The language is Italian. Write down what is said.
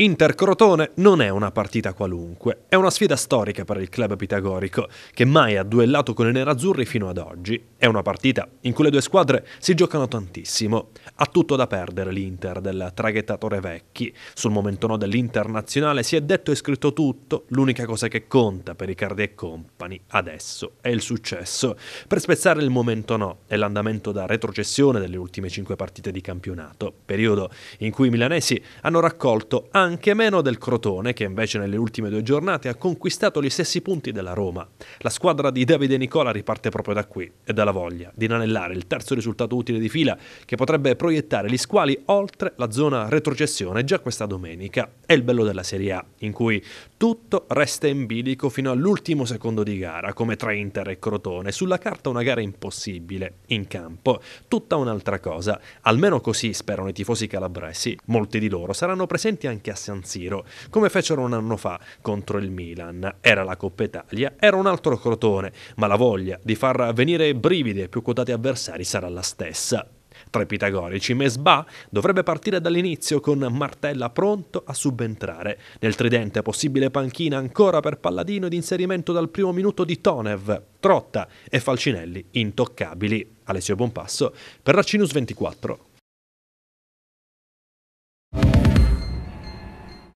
Inter-Crotone non è una partita qualunque, è una sfida storica per il club pitagorico, che mai ha duellato con i nerazzurri fino ad oggi. È una partita in cui le due squadre si giocano tantissimo. Ha tutto da perdere l'Inter del traghettatore Vecchi. Sul momento no dell'internazionale si è detto e scritto tutto, l'unica cosa che conta per Riccardi e compagni adesso è il successo. Per spezzare il momento no è l'andamento da retrocessione delle ultime 5 partite di campionato, periodo in cui i milanesi hanno raccolto anche anche meno del Crotone, che invece nelle ultime due giornate ha conquistato gli stessi punti della Roma. La squadra di Davide Nicola riparte proprio da qui e dalla voglia di inanellare il terzo risultato utile di fila che potrebbe proiettare gli squali oltre la zona retrocessione già questa domenica. È il bello della Serie A, in cui tutto resta in bilico fino all'ultimo secondo di gara, come tra Inter e Crotone. Sulla carta una gara impossibile, in campo tutta un'altra cosa. Almeno così sperano i tifosi calabresi. Molti di loro saranno presenti anche a San Siro, come fecero un anno fa contro il Milan. Era la Coppa Italia, era un altro crotone, ma la voglia di far venire brividi ai più quotati avversari sarà la stessa. Tra i pitagorici, Mesba dovrebbe partire dall'inizio con Martella pronto a subentrare. Nel tridente possibile panchina ancora per Palladino ed inserimento dal primo minuto di Tonev, Trotta e Falcinelli intoccabili. Alessio Bonpasso per Raccinus 24.